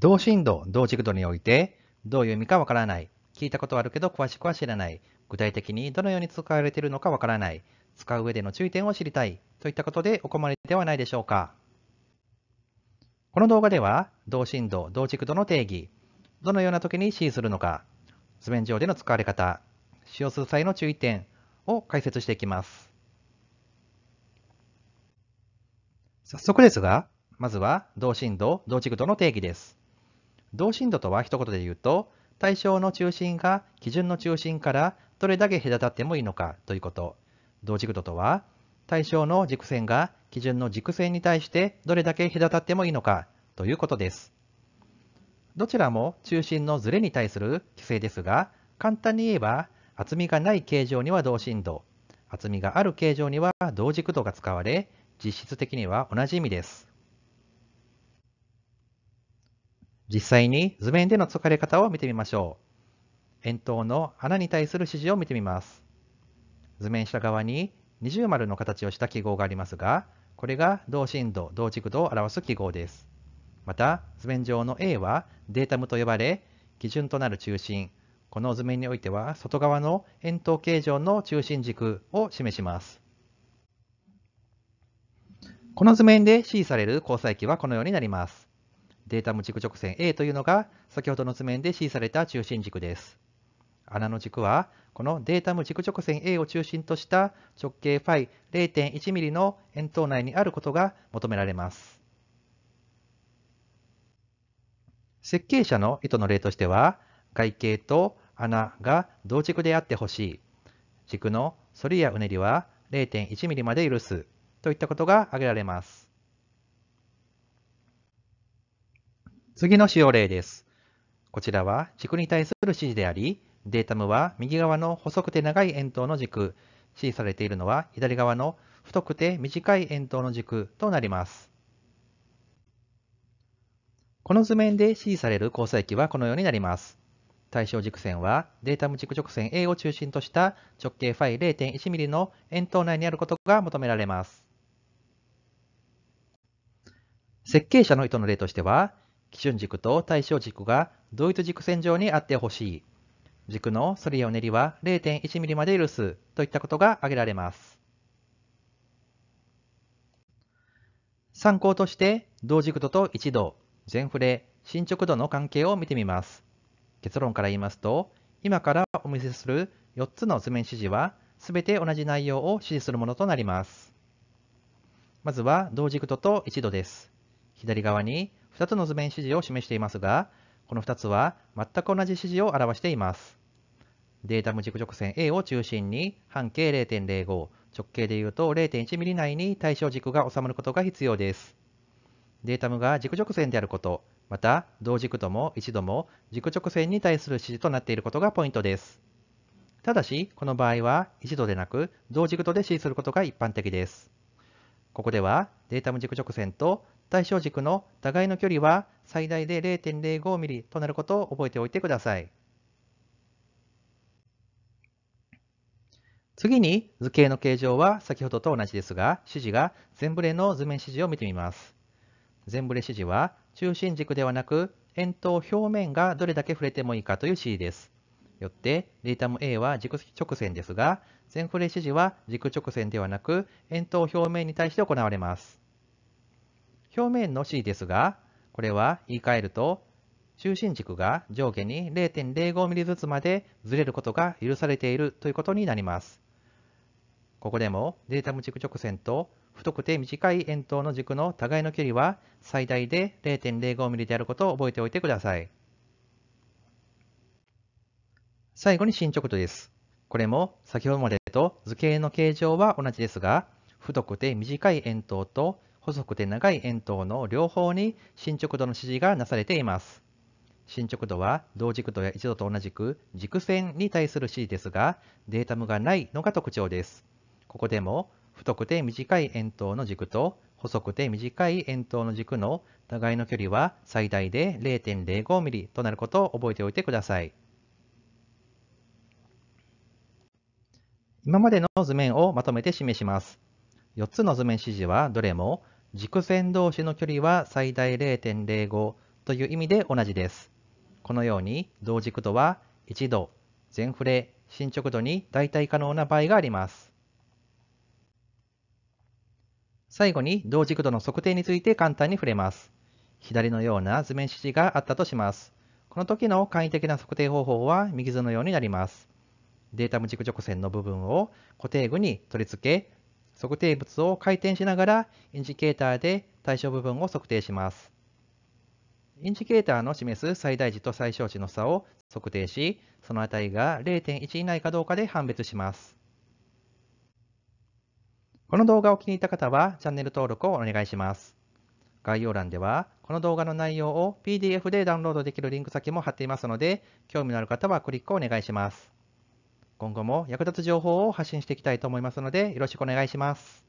同振動、同軸度において、どういう意味かわからない。聞いたことあるけど詳しくは知らない。具体的にどのように使われているのかわからない。使う上での注意点を知りたい。といったことでお困りではないでしょうか。この動画では、同振動、同軸度の定義、どのような時に使用するのか、図面上での使われ方、使用する際の注意点を解説していきます。早速ですが、まずは同振動、同軸度の定義です。同心度とは一言で言うと、対象の中心が基準の中心からどれだけ隔たってもいいのかということ。同軸度とは、対象の軸線が基準の軸線に対してどれだけ隔たってもいいのかということです。どちらも中心のズレに対する規制ですが、簡単に言えば、厚みがない形状には同心度、厚みがある形状には同軸度が使われ、実質的には同じ意味です。実際に図面での疲れ方を見てみましょう。円筒の穴に対する指示を見てみます。図面下側に二重丸の形をした記号がありますが、これが同振度、同軸度を表す記号です。また、図面上の A はデータムと呼ばれ、基準となる中心、この図面においては外側の円筒形状の中心軸を示します。この図面で指示される交際期はこのようになります。データ無軸直線 A というのが先ほどの図面で示された中心軸です。穴の軸はこのデータム軸直線 A を中心とした直径 φ0.1mm の円筒内にあることが求められます。設計者の意図の例としては外径と穴が同軸であってほしい軸の反りやうねりは 0.1mm まで許すといったことが挙げられます。次の使用例です。こちらは軸に対する指示であり、データムは右側の細くて長い円筒の軸、指示されているのは左側の太くて短い円筒の軸となります。この図面で指示される交際期はこのようになります。対象軸線はデータム軸直線 A を中心とした直径 φ0.1mm の円筒内にあることが求められます。設計者の意図の例としては、基準軸と対象軸が同一軸線上にあってほしい。軸の反りやうねりは 0.1mm まで許すといったことが挙げられます。参考として同軸度と一度、全触れ、進捗度の関係を見てみます。結論から言いますと、今からお見せする4つの図面指示は全て同じ内容を指示するものとなります。まずは同軸度と一度です。左側に2つの図面指示を示していますが、この2つは全く同じ指示を表しています。データム軸直線 A を中心に半径0.05、直径でいうと 0.1mm 内に対象軸が収まることが必要です。データムが軸直線であること、また同軸とも一度も軸直線に対する指示となっていることがポイントです。ただし、この場合は一度でなく同軸とで指示することが一般的です。ここではデータム軸直線と対象軸の互いの距離は最大で 0.05mm となることを覚えておいてください。次に図形の形状は先ほどと同じですが、指示が全ブレの図面指示を見てみます。全ブレ指示は中心軸ではなく円筒表面がどれだけ触れてもいいかという指示です。よってデータも A は軸直線ですが、全フレ指示は軸直線ではなく円筒表面に対して行われます。表面の C ですが、これは言い換えると、中心軸が上下に 0.05mm ずつまでずれることが許されているということになります。ここでもデータ無軸直線と太くて短い円筒の軸の互いの距離は最大で 0.05mm であることを覚えておいてください。最後に進捗度です。これも先ほどまでと図形の形状は同じですが、太くて短い円筒と細くて長い円筒の両方に進捗度の指示がなされています。進捗度は同軸度や一度と同じく軸線に対する指示ですが、データムがないのが特徴です。ここでも太くて短い円筒の軸と細くて短い円筒の軸の互いの距離は最大で 0.05mm となることを覚えておいてください。今までの図面をまとめて示します。4つの図面指示はどれも軸線同士の距離は最大0.05という意味で同じです。このように同軸度は1度、全振れ、進捗度に代替可能な場合があります。最後に同軸度の測定について簡単に触れます。左のような図面指示があったとします。この時の簡易的な測定方法は右図のようになります。データ無軸直線の部分を固定具に取り付け、測定物を回転しながらインジケーターで対象部分を測定します。インジケーターの示す最大値と最小値の差を測定し、その値が0.1以内かどうかで判別します。この動画を気に入った方はチャンネル登録をお願いします。概要欄ではこの動画の内容を PDF でダウンロードできるリンク先も貼っていますので、興味のある方はクリックをお願いします。今後も役立つ情報を発信していきたいと思いますので、よろしくお願いします。